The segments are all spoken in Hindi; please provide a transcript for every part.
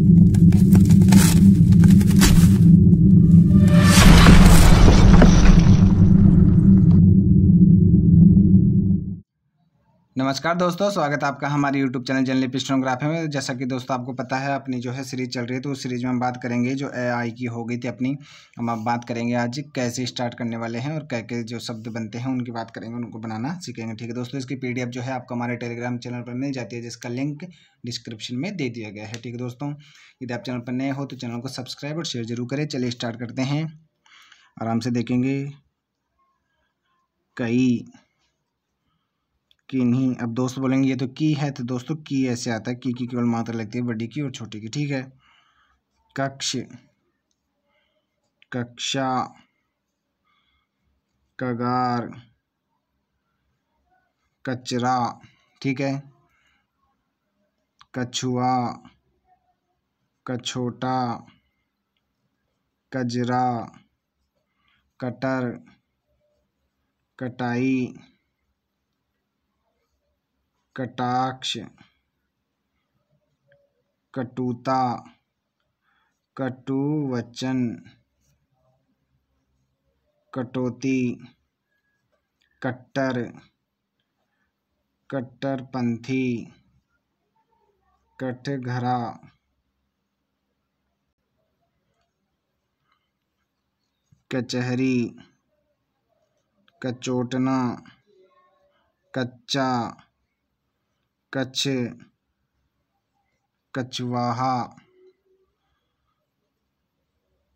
Thank you. नमस्कार दोस्तों स्वागत है आपका हमारे यूट्यूब चैनल जनरली पिस्टोनोग्राफी में जैसा कि दोस्तों आपको पता है अपनी जो है सीरीज चल रही है तो उस सीरीज में हम बात करेंगे जो एआई की हो गई थी अपनी हम आप बात करेंगे आज कैसे स्टार्ट करने वाले हैं और क्या क्या जो शब्द बनते हैं उनकी बात करेंगे उनको बनाना सीखेंगे ठीक है दोस्तों इसकी पी जो है आपको हमारे टेलीग्राम चैनल पर मिल जाती है जिसका लिंक डिस्क्रिप्शन में दे दिया गया है ठीक है दोस्तों यदि आप चैनल पर नए हो तो चैनल को सब्सक्राइब और शेयर जरूर करें चलिए स्टार्ट करते हैं आराम से देखेंगे कई की नहीं अब दोस्त बोलेंगे ये तो की है तो दोस्तों की ऐसे आता है की की केवल मात्र लगती है बड़ी की और छोटी की ठीक है कक्ष कक्षा कगार कचरा ठीक है कछुआ कछोटा कजरा कटर कटाई कटाक्ष कटुता कटुवचन कटौती कट्टर कट्टरपंथी कटघरा कचहरी कचोटना कच्चा कच्छ कछवाहा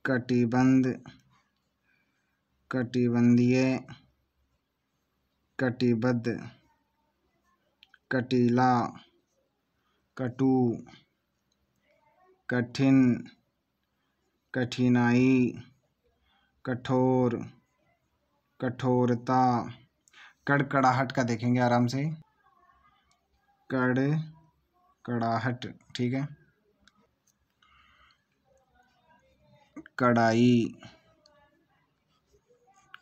कटिबंध कटिबंधीय कटिबद्ध कटीला कटु कठिन कठिनाई कठोर कठोरता कड़कड़ाहट का देखेंगे आराम से कड़ कड़ाहट ठीक है कढ़ाई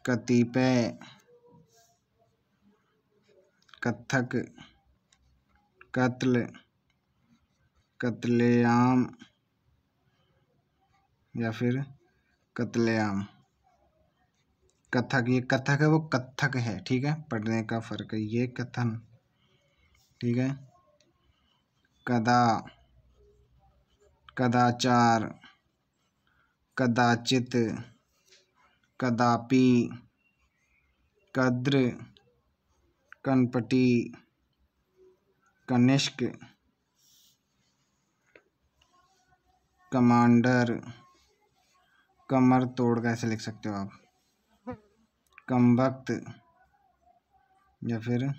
कतिपय कत्थक कत्ल कत्लेआम या फिर कत्लेआम कथक ये कथक है वो कत्थक है ठीक है पढ़ने का फ़र्क है ये कथन ठीक है कदा कदाचार कदाचित कदापि कद्र कनपटी कनिष्क कमांडर कमर तोड़ का ऐसे लिख सकते हो आप कमबख्त या फिर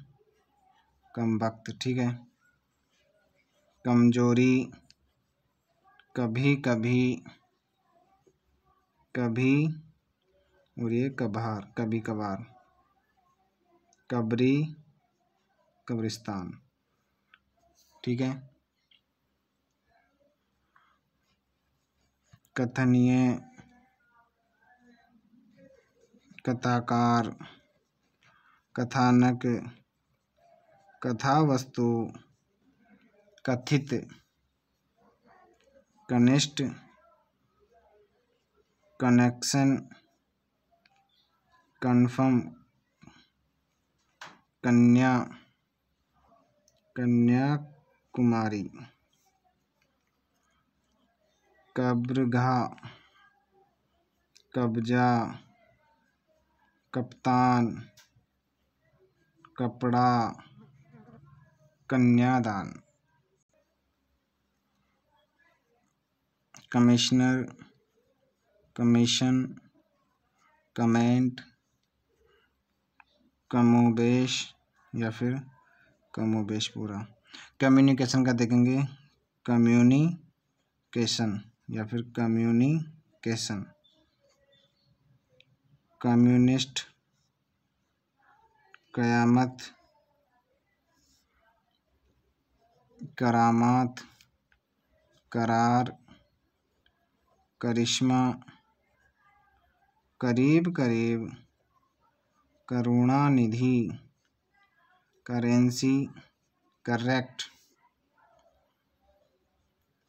कम वक्त ठीक है कमजोरी कभी कभी कभी और ये कभार कभी कभार कबरी कब्रिस्तान ठीक है कथनीय कथाकार कथानक कथा वस्तु कथित कनिष्ठ कनेक्शन कन्फर्म कन्या कन्याकुमारी कब्रघा कब्जा कप्तान कपड़ा कन्यादान कमिश्नर कमीशन कमेंट कमोबेश या फिर कमोबेश पूरा कम्युनिकेशन का देखेंगे कम्युनिकेशन या फिर कम्युनिकेशन कम्युनिस्ट कयामत करामात करार करिश्मा करीब करीब करुणानिधि करेंसी करेक्ट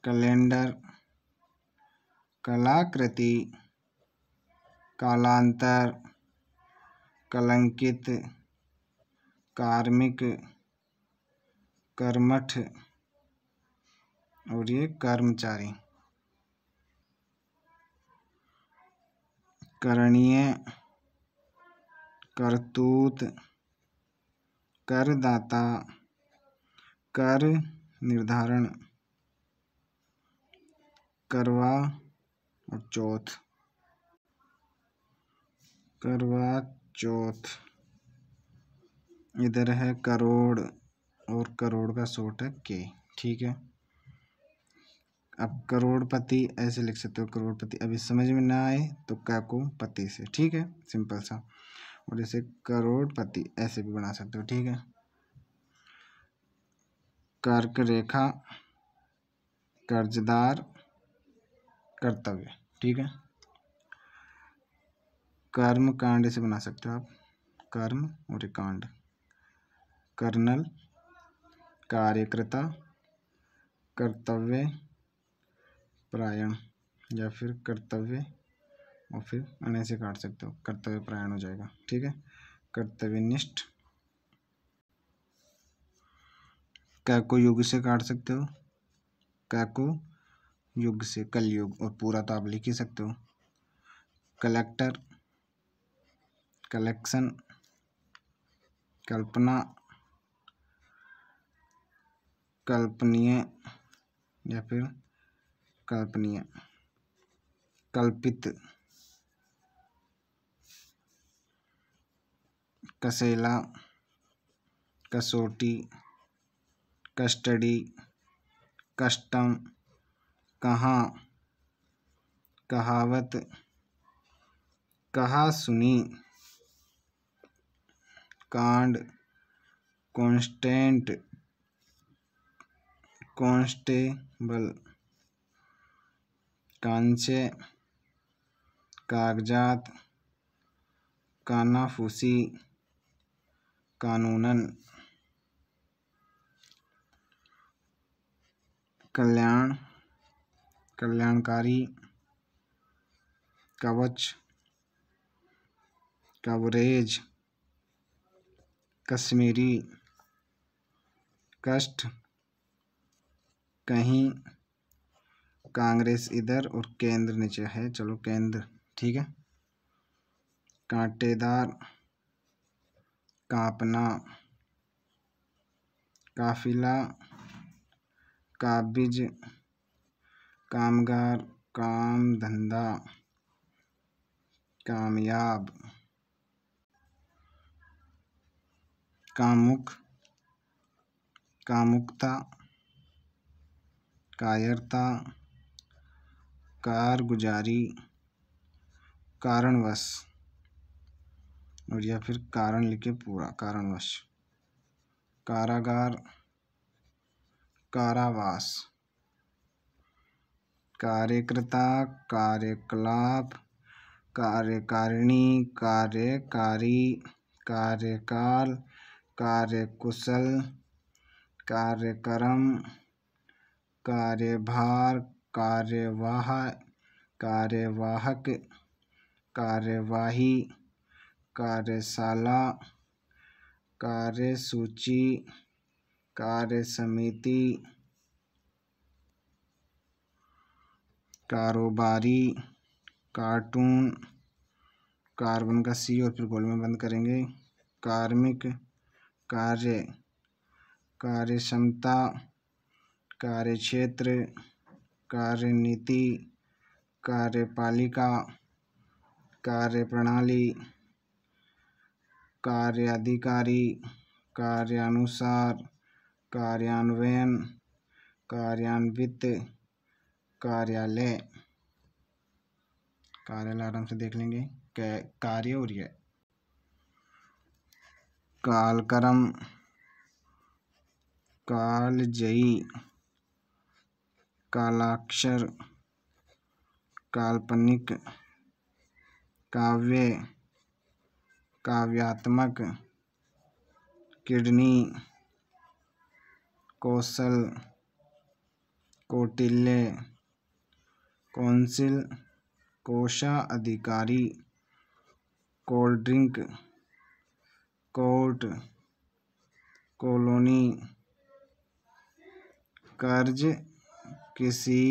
कैलेंडर कलाकृति कालांतर कलंकित कार्मिक कर्मठ और ये कर्मचारी करणीय करतूत करदाता कर निर्धारण करवा और चौथ करवा चौथ इधर है करोड़ और करोड़ का शॉर्ट है के ठीक है अब करोड़पति ऐसे लिख सकते हो करोड़पति अभी समझ में ना आए तो का को पति से ठीक है सिंपल सा और जैसे करोड़पति ऐसे भी बना सकते हो ठीक है कर्क रेखा कर्जदार कर्तव्य ठीक है कर्म कांड से बना सकते हो आप कर्म और कांड कर्नल कार्यकर्ता कर्तव्य प्रायण या फिर कर्तव्य और फिर अन्य से काट सकते हो कर्तव्य प्रायण हो जाएगा ठीक है कर्तव्यनिष्ठ कैको युग से काट सकते हो कैको युग से कलयुग और पूरा तो आप लिख ही सकते हो कलेक्टर कलेक्शन कल्पना कल्पनीय या फिर कल्पनीय कल्पित कसेला कसोटी कस्टडी कस्टम कहाँ कहावत कहा सुनी कांड कॉन्स्टेंट कॉन्स्टेबल कांचे कागजात कानाफूसी कानूनन कल्याण कल्याणकारी कवच कवरेज कश्मीरी कष्ट कहीं कांग्रेस इधर और केंद्र नीचे है चलो केंद्र ठीक है कांटेदार कापना काफिला काबिज कामगार काम धंधा कामयाब कामुक कामुकता कायरता कारगुजारी कारणवश और या फिर कारण लिखे पूरा कारणवश कारागार कारावास कार्यकर्ता कार्यकलाप कार्यकारिणी कार्यकारी कार्यकाल कार्यकुशल कार्यक्रम कार्यभार कार्यवाह कार्यवाहक कार्यवाही कार्यशाला कार्यसूची कार्य समिति कारोबारी कार्टून कार्बन का सी और फिर गोल में बंद करेंगे कार्मिक कार्य कार्य क्षमता कार्य क्षेत्र कार्यपालिका कार्यप्रणाली कार्याधिकारी कार्यानुसार कार्यान्वयन कार्यान्वित कार्यालय कार्यालय आराम से देख लेंगे कार्य और यह कालक्रम कालजयी कालाक्षर काल्पनिक काव्य काव्यात्मक किडनी कौशल कोटिल्ले कौंसिल कोशा अधिकारी कोल्ड ड्रिंक कोर्ट कॉलोनी कर्ज किसी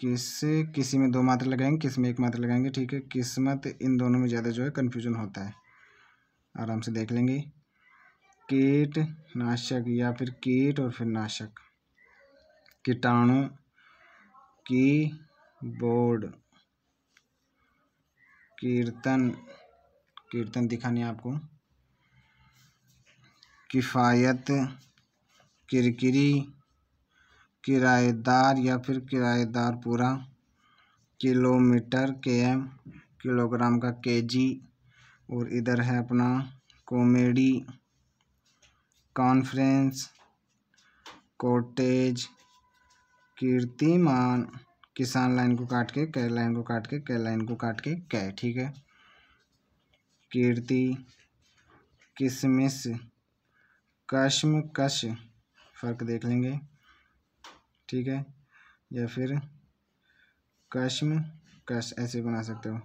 किस किसी में दो मात्रा लगाएंगे किस में एक मात्रा लगाएंगे ठीक है किस्मत इन दोनों में ज़्यादा जो है कन्फ्यूजन होता है आराम से देख लेंगे कीट नाशक या फिर कीट और फिर नाशक कीटाणु की बोर्ड कीर्तन कीर्तन दिखाने आपको किफ़ायत किरकिरी किराएदार या फिर किराएदार पूरा किलोमीटर के एम किलोग्राम का के जी और इधर है अपना कॉमेडी कॉन्फ्रेंस कोटेज कीर्तिमान किसान लाइन को काट के कै लाइन को काट के कै लाइन को काट के कै ठीक है कीर्ति कश्म कश फ़र्क देख लेंगे ठीक है या फिर कश्म कश ऐसे बना सकते हो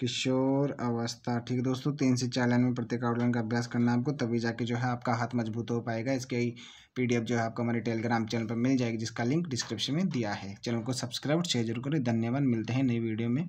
किशोर अवस्था ठीक है दोस्तों तीन से चार लाइन में प्रत्येक आउटलाइन का अभ्यास करना आपको तभी जाके जो है आपका हाथ मजबूत हो पाएगा इसके पीडीएफ जो है आपको हमारे टेलीग्राम चैनल पर मिल जाएगी जिसका लिंक डिस्क्रिप्शन में दिया है चैनल को सब्सक्राइब शेयर जरूर करें धन्यवाद मिलते हैं नई वीडियो में